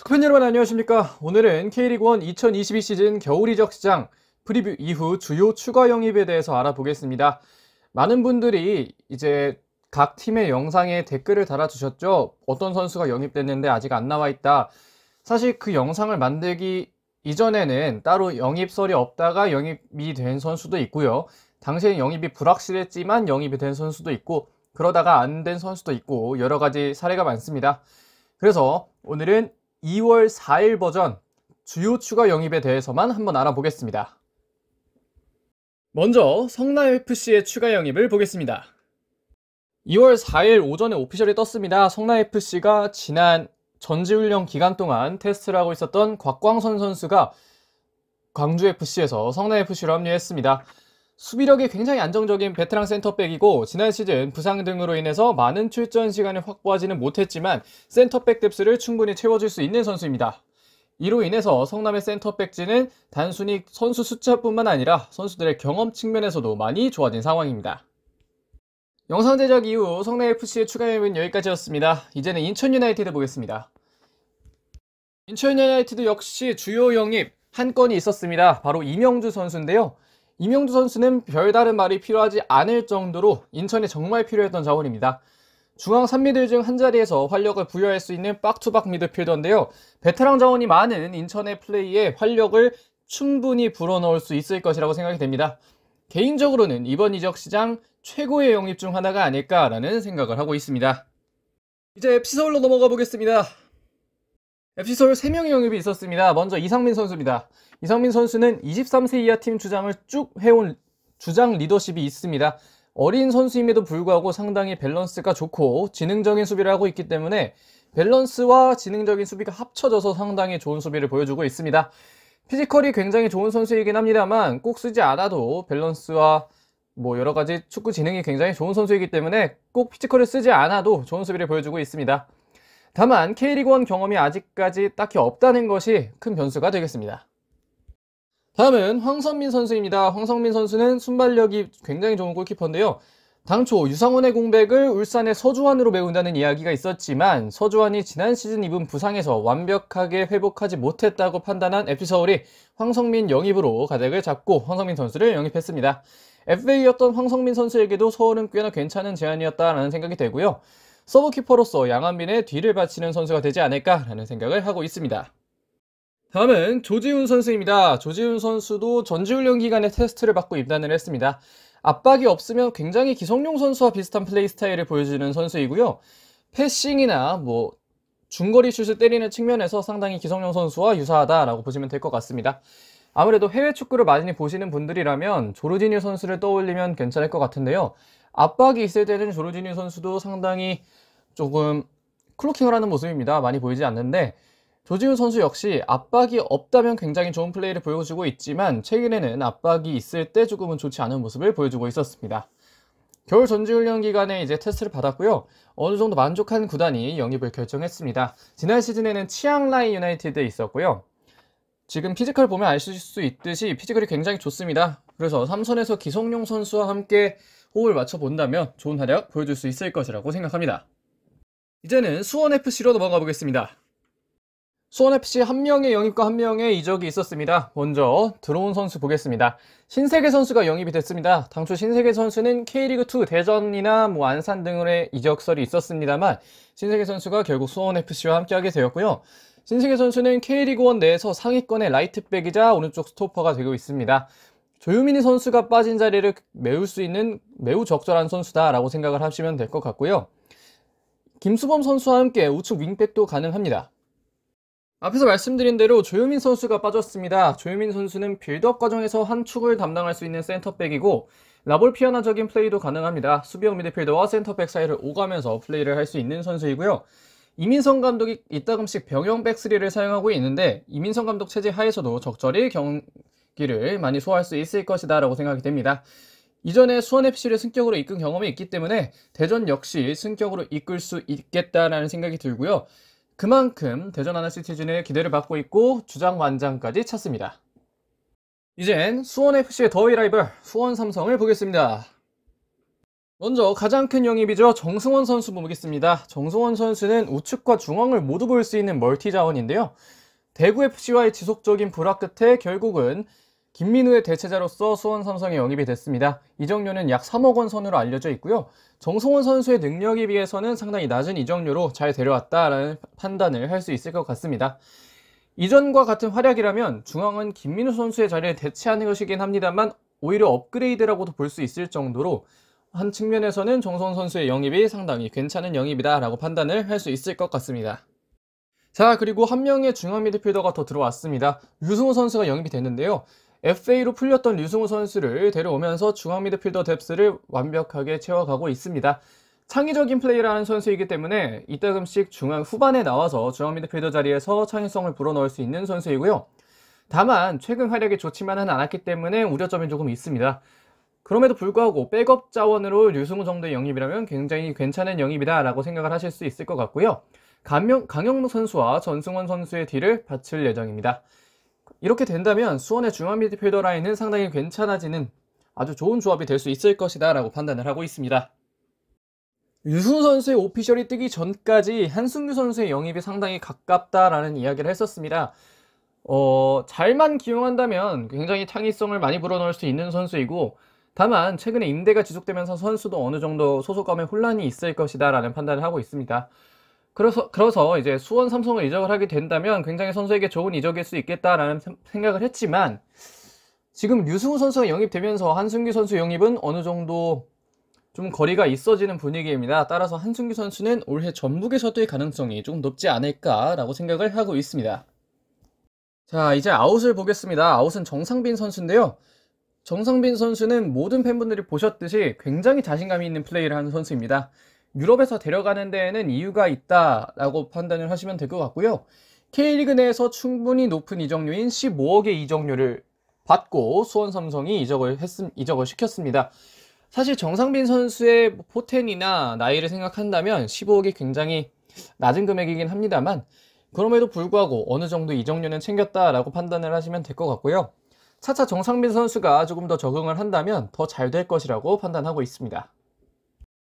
축구팬 여러분 안녕하십니까 오늘은 K리그1 2022 시즌 겨울 이적 시장 프리뷰 이후 주요 추가 영입에 대해서 알아보겠습니다 많은 분들이 이제 각 팀의 영상에 댓글을 달아주셨죠 어떤 선수가 영입됐는데 아직 안 나와 있다 사실 그 영상을 만들기 이전에는 따로 영입설이 없다가 영입이 된 선수도 있고요 당시엔 영입이 불확실했지만 영입이 된 선수도 있고 그러다가 안 된 선수도 있고 여러 가지 사례가 많습니다 그래서 오늘은 2월 4일 버전 주요 추가 영입에 대해서만 한번 알아보겠습니다. 먼저 성남FC의 추가 영입을 보겠습니다. 2월 4일 오전에 오피셜이 떴습니다. 성남FC가 지난 전지훈련 기간 동안 테스트를 하고 있었던 곽광선 선수가 광주FC에서 성남FC로 합류했습니다. 수비력이 굉장히 안정적인 베테랑 센터백이고 지난 시즌 부상 등으로 인해서 많은 출전 시간을 확보하지는 못했지만 센터백 뎁스를 충분히 채워줄 수 있는 선수입니다. 이로 인해서 성남의 센터백진은 단순히 선수 숫자뿐만 아니라 선수들의 경험 측면에서도 많이 좋아진 상황입니다. 영상 제작 이후 성남FC의 추가 매은 여기까지였습니다. 이제는 인천 유나이티드 보겠습니다. 인천 유나이티드 역시 주요 영입 한 건이 있었습니다. 바로 이명주 선수인데요. 이명주 선수는 별다른 말이 필요하지 않을 정도로 인천에 정말 필요했던 자원입니다. 중앙 3미들 중 한자리에서 활력을 부여할 수 있는 빡투박 미드필더인데요. 베테랑 자원이 많은 인천의 플레이에 활력을 충분히 불어넣을 수 있을 것이라고 생각이 됩니다. 개인적으로는 이번 이적 시장 최고의 영입 중 하나가 아닐까라는 생각을 하고 있습니다. 이제 FC 서울로 넘어가 보겠습니다. FC서울 3명의 영입이 있었습니다. 먼저 이상민 선수입니다. 이상민 선수는 23세 이하 팀 주장을 쭉 해온 주장 리더십이 있습니다. 어린 선수임에도 불구하고 상당히 밸런스가 좋고 지능적인 수비를 하고 있기 때문에 밸런스와 지능적인 수비가 합쳐져서 상당히 좋은 수비를 보여주고 있습니다. 피지컬이 굉장히 좋은 선수이긴 합니다만 꼭 쓰지 않아도 밸런스와 뭐 여러 가지 축구 지능이 굉장히 좋은 선수이기 때문에 꼭 피지컬을 쓰지 않아도 좋은 수비를 보여주고 있습니다. 다만 K리그원 경험이 아직까지 딱히 없다는 것이 큰 변수가 되겠습니다. 다음은 황선민 선수입니다. 황선민 선수는 순발력이 굉장히 좋은 골키퍼인데요. 당초 유상원의 공백을 울산의 서주환으로 메운다는 이야기가 있었지만 서주환이 지난 시즌 입은 부상에서 완벽하게 회복하지 못했다고 판단한 FC서울이 황성민 영입으로 가닥을 잡고 황성민 선수를 영입했습니다. FA였던 황성민 선수에게도 서울은 꽤나 괜찮은 제안이었다라는 생각이 되고요. 서브키퍼로서 양한민의 뒤를 바치는 선수가 되지 않을까라는 생각을 하고 있습니다. 다음은 조지훈 선수입니다. 조지훈 선수도 전지훈련 기간에 테스트를 받고 입단을 했습니다. 압박이 없으면 굉장히 기성용 선수와 비슷한 플레이 스타일을 보여주는 선수이고요. 패싱이나 뭐 중거리 슛을 때리는 측면에서 상당히 기성용 선수와 유사하다라고 보시면 될 것 같습니다. 아무래도 해외 축구를 많이 보시는 분들이라면 조르디뉴 선수를 떠올리면 괜찮을 것 같은데요. 압박이 있을 때는 조르지니 선수도 상당히 조금 클로킹을 하는 모습입니다. 많이 보이지 않는데 조지훈 선수 역시 압박이 없다면 굉장히 좋은 플레이를 보여주고 있지만 최근에는 압박이 있을 때 조금은 좋지 않은 모습을 보여주고 있었습니다. 겨울 전지훈련 기간에 이제 테스트를 받았고요. 어느 정도 만족한 구단이 영입을 결정했습니다. 지난 시즌에는 치앙라이 유나이티드에 있었고요. 지금 피지컬 보면 아실 수 있듯이 피지컬이 굉장히 좋습니다. 그래서 삼선에서 기성용 선수와 함께 호흡을 맞춰본다면 좋은 활약 보여줄 수 있을 것이라고 생각합니다. 이제는 수원FC로 넘어가 보겠습니다. 수원FC 한 명의 영입과 한 명의 이적이 있었습니다. 먼저 들어온 선수 보겠습니다. 신세계 선수가 영입이 됐습니다. 당초 신세계 선수는 K리그2 대전이나 뭐 안산 등의 이적설이 있었습니다만 신세계 선수가 결국 수원FC와 함께하게 되었고요. 신세계 선수는 K리그1 내에서 상위권의 라이트백이자 오른쪽 스토퍼가 되고 있습니다. 조유민이 선수가 빠진 자리를 메울 수 있는 매우 적절한 선수다라고 생각을 하시면 될 것 같고요. 김수범 선수와 함께 우측 윙백도 가능합니다. 앞에서 말씀드린 대로 조유민 선수가 빠졌습니다. 조유민 선수는 빌드업 과정에서 한 축을 담당할 수 있는 센터백이고 라볼 피아나적인 플레이도 가능합니다. 수비형 미드필더와 센터백 사이를 오가면서 플레이를 할 수 있는 선수이고요. 이민성 감독이 이따금씩 병영 백스리를 사용하고 있는데 이민성 감독 체제 하에서도 적절히 경, 기를 많이 소화할 수 있을 것이다 라고 생각이 됩니다. 이전에 수원FC를 승격으로 이끈 경험이 있기 때문에 대전 역시 승격으로 이끌 수 있겠다라는 생각이 들고요. 그만큼 대전 하나시티즌의 기대를 받고 있고 주장 완장까지 찼습니다. 이젠 수원FC의 더위 라이벌 수원 삼성을 보겠습니다. 먼저 가장 큰 영입이죠. 정승원 선수 보겠습니다. 정승원 선수는 우측과 중앙을 모두 볼 수 있는 멀티 자원인데요. 대구FC와의 지속적인 불화 끝에 결국은 김민우의 대체자로서 수원 삼성에 영입이 됐습니다. 이정료는약 3억 원 선으로 알려져 있고요. 정성훈 선수의 능력에 비해서는 상당히 낮은 이정료로잘 데려왔다라는 판단을 할 수 있을 것 같습니다. 이전과 같은 활약이라면 중앙은 김민우 선수의 자리를 대체하는 것이긴 합니다만 오히려 업그레이드라고도 볼 수 있을 정도로 한 측면에서는 정성훈 선수의 영입이 상당히 괜찮은 영입이다라고 판단을 할 수 있을 것 같습니다. 자 그리고 한 명의 중앙 미드필더가 더 들어왔습니다. 유승호 선수가 영입이 됐는데요. FA로 풀렸던 류승우 선수를 데려오면서 중앙 미드필더 뎁스를 완벽하게 채워가고 있습니다. 창의적인 플레이라는 선수이기 때문에 이따금씩 중앙 후반에 나와서 중앙 미드필더 자리에서 창의성을 불어넣을 수 있는 선수이고요. 다만 최근 활약이 좋지만은 않았기 때문에 우려점이 조금 있습니다. 그럼에도 불구하고 백업 자원으로 류승우 정도의 영입이라면 굉장히 괜찮은 영입이다 라고 생각을 하실 수 있을 것 같고요. 강영, 강록 선수와 전승원 선수의 딜을 바칠 예정입니다. 이렇게 된다면 수원의 중앙 미드필더 라인은 상당히 괜찮아지는 아주 좋은 조합이 될 수 있을 것이다 라고 판단을 하고 있습니다. 유순 선수의 오피셜이 뜨기 전까지 한승규 선수의 영입이 상당히 가깝다라는 이야기를 했었습니다. 어, 잘만 기용한다면 굉장히 창의성을 많이 불어넣을 수 있는 선수이고 다만 최근에 임대가 지속되면서 선수도 어느 정도 소속감에 혼란이 있을 것이다 라는 판단을 하고 있습니다. 그래서, 그래서 이제 수원 삼성을 이적을 하게 된다면 굉장히 선수에게 좋은 이적일 수 있겠다라는 생각을 했지만 지금 유승우 선수가 영입되면서 한승규 선수 영입은 어느 정도 좀 거리가 있어지는 분위기입니다. 따라서 한승규 선수는 올해 전북에 서도의 가능성이 조금 높지 않을까라고 생각을 하고 있습니다. 자, 이제 아웃을 보겠습니다. 아웃은 정상빈 선수인데요. 정상빈 선수는 모든 팬분들이 보셨듯이 굉장히 자신감이 있는 플레이를 하는 선수입니다. 유럽에서 데려가는 데에는 이유가 있다라고 판단을 하시면 될 것 같고요. K리그 내에서 충분히 높은 이적료인 15억의 이적료를 받고 수원 삼성이 이적을 했 이적을 시켰습니다. 사실 정상빈 선수의 포텐이나 나이를 생각한다면 15억이 굉장히 낮은 금액이긴 합니다만 그럼에도 불구하고 어느 정도 이적료는 챙겼다라고 판단을 하시면 될 것 같고요. 차차 정상빈 선수가 조금 더 적응을 한다면 더 잘 될 것이라고 판단하고 있습니다.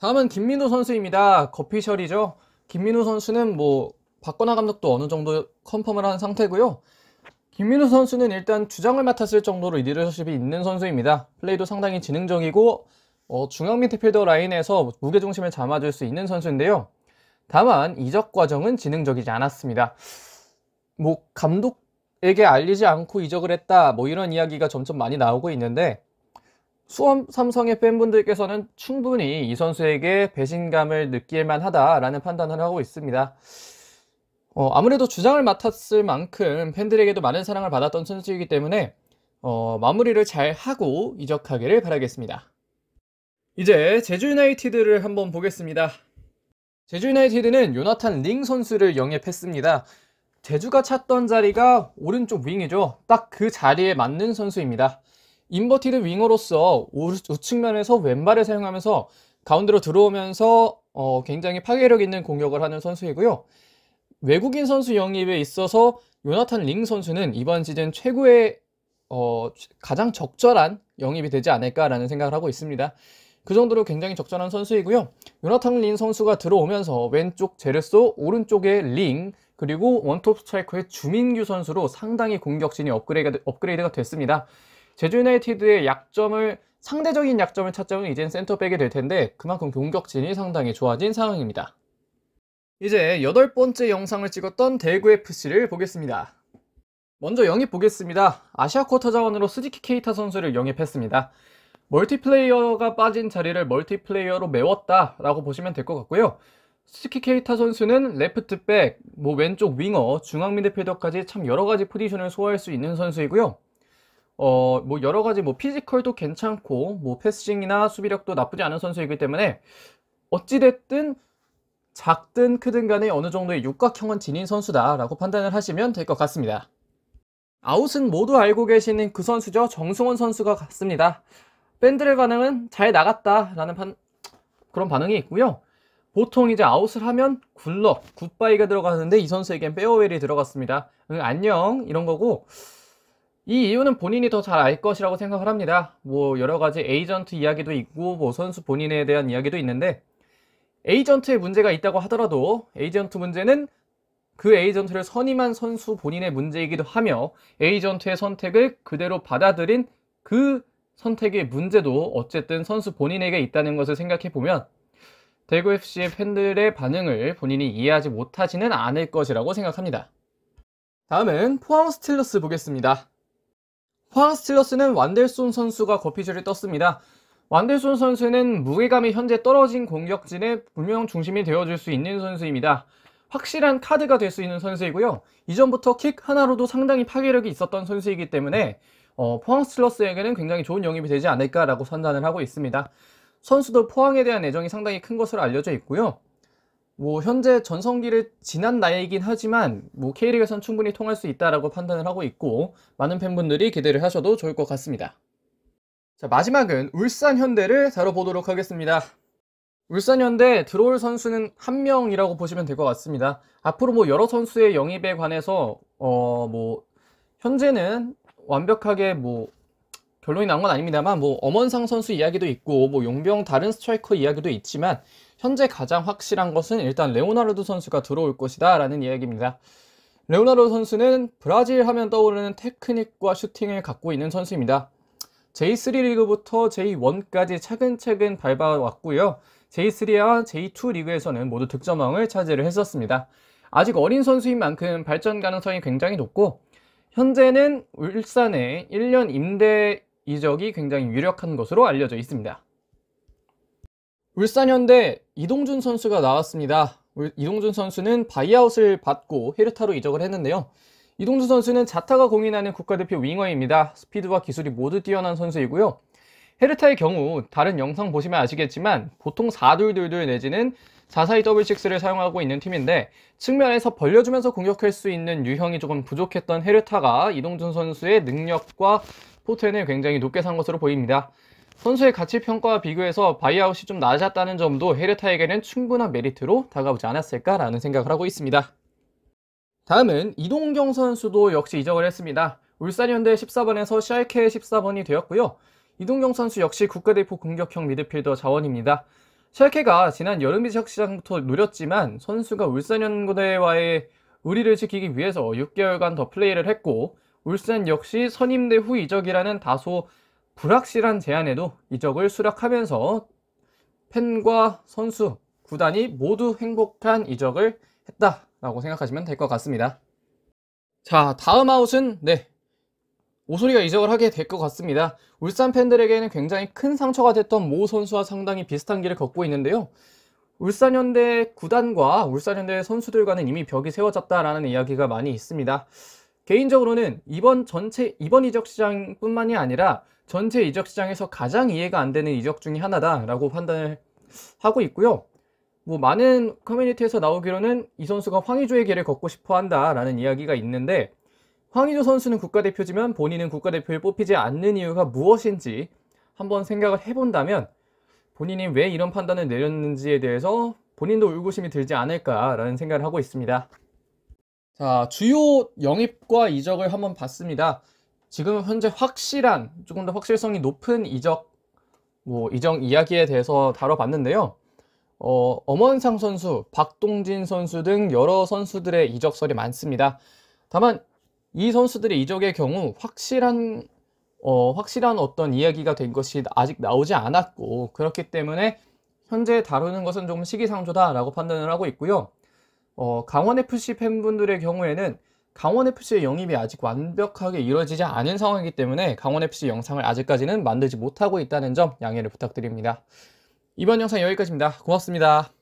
다음은 김민우 선수입니다. 거피셜이죠. 김민우 선수는 뭐 박건하 감독도 어느 정도 컨펌을 한 상태고요. 김민우 선수는 일단 주장을 맡았을 정도로 리더십이 있는 선수입니다. 플레이도 상당히 지능적이고 어, 중앙 미드필더 라인에서 무게중심을 잡아줄 수 있는 선수인데요. 다만 이적 과정은 지능적이지 않았습니다. 뭐 감독에게 알리지 않고 이적을 했다 뭐 이런 이야기가 점점 많이 나오고 있는데 수원 삼성의 팬분들께서는 충분히 이 선수에게 배신감을 느낄만 하다라는 판단을 하고 있습니다. 어, 아무래도 주장을 맡았을 만큼 팬들에게도 많은 사랑을 받았던 선수이기 때문에 어, 마무리를 잘 하고 이적하기를 바라겠습니다. 이제 제주 유나이티드를 한번 보겠습니다. 제주 유나이티드는 요나탄 링 선수를 영입했습니다. 제주가 찾던 자리가 오른쪽 윙이죠. 딱 그 자리에 맞는 선수입니다. 인버티드 윙어로서 우측 면에서 왼발을 사용하면서 가운데로 들어오면서 어, 굉장히 파괴력 있는 공격을 하는 선수이고요. 외국인 선수 영입에 있어서 요나탄 링 선수는 이번 시즌 최고의 어, 가장 적절한 영입이 되지 않을까라는 생각을 하고 있습니다. 그 정도로 굉장히 적절한 선수이고요. 요나탄 링 선수가 들어오면서 왼쪽 제르소, 오른쪽에 링, 그리고 원톱 스트라이커의 주민규 선수로 상당히 공격진이 업그레이드 업그레이드가 됐습니다. 제주 유나이티드의 약점을 상대적인 약점을 찾자면 이젠 센터백이 될 텐데 그만큼 공격진이 상당히 좋아진 상황입니다. 이제 여덟 번째 영상을 찍었던 대구FC를 보겠습니다. 먼저 영입 보겠습니다. 아시아 쿼터 자원으로 스지키 케이타 선수를 영입했습니다. 멀티플레이어가 빠진 자리를 멀티플레이어로 메웠다 라고 보시면 될 것 같고요. 스지키 케이타 선수는 레프트백, 뭐 왼쪽 윙어, 중앙 미드필더까지 참 여러가지 포지션을 소화할 수 있는 선수이고요. 어, 뭐 여러 가지 뭐 피지컬도 괜찮고 뭐 패싱이나 수비력도 나쁘지 않은 선수이기 때문에 어찌됐든 작든 크든 간에 어느 정도의 육각형은 지닌 선수다라고 판단을 하시면 될 것 같습니다. 아웃은 모두 알고 계시는 그 선수죠. 정승원 선수가 같습니다. 밴드의 반응은 잘 나갔다라는 판, 그런 반응이 있고요. 보통 이제 아웃을 하면 굴럭, 굿바이가 들어가는데 이 선수에겐 페어웰이 들어갔습니다. 응, 안녕 이런 거고 이 이유는 본인이 더 잘 알 것이라고 생각을 합니다. 뭐 여러 가지 에이전트 이야기도 있고 뭐 선수 본인에 대한 이야기도 있는데 에이전트에 문제가 있다고 하더라도 에이전트 문제는 그 에이전트를 선임한 선수 본인의 문제이기도 하며 에이전트의 선택을 그대로 받아들인 그 선택의 문제도 어쨌든 선수 본인에게 있다는 것을 생각해 보면 대구FC의 팬들의 반응을 본인이 이해하지 못하지는 않을 것이라고 생각합니다. 다음은 포항 스틸러스 보겠습니다. 포항 스틸러스는 완델손 선수가 거피줄을 떴습니다. 완델손 선수는 무게감이 현재 떨어진 공격진의 분명 중심이 되어줄 수 있는 선수입니다. 확실한 카드가 될 수 있는 선수이고요. 이전부터 킥 하나로도 상당히 파괴력이 있었던 선수이기 때문에 어, 포항 스틸러스에게는 굉장히 좋은 영입이 되지 않을까라고 선단을 하고 있습니다. 선수도 포항에 대한 애정이 상당히 큰 것으로 알려져 있고요. 뭐 현재 전성기를 지난 나이이긴 하지만 뭐 K리그에선 충분히 통할 수 있다라고 판단을 하고 있고 많은 팬분들이 기대를 하셔도 좋을 것 같습니다. 자, 마지막은 울산 현대를 다뤄보도록 하겠습니다. 울산 현대 들어올 선수는 한 명이라고 보시면 될 것 같습니다. 앞으로 뭐 여러 선수의 영입에 관해서 어 뭐 현재는 완벽하게 뭐 결론이 난 건 아닙니다만 뭐 엄원상 선수 이야기도 있고 뭐 용병 다른 스트라이커 이야기도 있지만 현재 가장 확실한 것은 일단 레오나르도 선수가 들어올 것이다 라는 이야기입니다. 레오나르도 선수는 브라질 하면 떠오르는 테크닉과 슈팅을 갖고 있는 선수입니다. J3 리그부터 J1까지 차근차근 밟아왔고요. J3와 J2 리그에서는 모두 득점왕을 차지를 했었습니다. 아직 어린 선수인 만큼 발전 가능성이 굉장히 높고 현재는 울산에 1년 임대 이적이 굉장히 유력한 것으로 알려져 있습니다. 울산 현대 이동준 선수가 나왔습니다. 이동준 선수는 바이아웃을 받고 헤르타로 이적을 했는데요. 이동준 선수는 자타가 공인하는 국가대표 윙어입니다. 스피드와 기술이 모두 뛰어난 선수이고요. 헤르타의 경우 다른 영상 보시면 아시겠지만 보통 4-2-2-2 내지는 4-4-2-6를 사용하고 있는 팀인데 측면에서 벌려주면서 공격할 수 있는 유형이 조금 부족했던 헤르타가 이동준 선수의 능력과 포텐을 굉장히 높게 산 것으로 보입니다. 선수의 가치 평가와 비교해서 바이아웃이 좀 낮았다는 점도 헤르타에게는 충분한 메리트로 다가오지 않았을까라는 생각을 하고 있습니다. 다음은 이동경 선수도 역시 이적을 했습니다. 울산현대 14번에서 샬케 14번이 되었고요. 이동경 선수 역시 국가대표 공격형 미드필더 자원입니다. 샬케가 지난 여름 이적 시장부터 노렸지만 선수가 울산현대와의 의리를 지키기 위해서 6개월간 더 플레이를 했고 울산 역시 선임대 후 이적이라는 다소 불확실한 제안에도 이적을 수락하면서 팬과 선수, 구단이 모두 행복한 이적을 했다라고 생각하시면 될 것 같습니다. 자, 다음 아웃은 네. 오소리가 이적을 하게 될 것 같습니다. 울산 팬들에게는 굉장히 큰 상처가 됐던 모 선수와 상당히 비슷한 길을 걷고 있는데요. 울산현대 구단과 울산현대 선수들과는 이미 벽이 세워졌다라는 이야기가 많이 있습니다. 개인적으로는 이번 전체 이번 이적 시장뿐만이 아니라 전체 이적 시장에서 가장 이해가 안 되는 이적 중에 하나다라고 판단을 하고 있고요. 뭐 많은 커뮤니티에서 나오기로는 이 선수가 황의조의 길을 걷고 싶어 한다라는 이야기가 있는데 황의조 선수는 국가대표지만 본인은 국가대표에 뽑히지 않는 이유가 무엇인지 한번 생각을 해본다면 본인이 왜 이런 판단을 내렸는지에 대해서 본인도 울고심이 들지 않을까라는 생각을 하고 있습니다. 자, 주요 영입과 이적을 한번 봤습니다. 지금 현재 확실한 조금 더 확실성이 높은 이적 뭐 이정 이야기에 대해서 다뤄봤는데요. 어, 엄원상 선수, 박동진 선수 등 여러 선수들의 이적설이 많습니다. 다만 이 선수들의 이적의 경우 확실한 어, 확실한 어떤 이야기가 된 것이 아직 나오지 않았고 그렇기 때문에 현재 다루는 것은 좀 시기상조다라고 판단을 하고 있고요. 어, 강원 FC 팬분들의 경우에는 강원FC의 영입이 아직 완벽하게 이루어지지 않은 상황이기 때문에 강원FC 영상을 아직까지는 만들지 못하고 있다는 점 양해를 부탁드립니다. 이번 영상 여기까지입니다. 고맙습니다.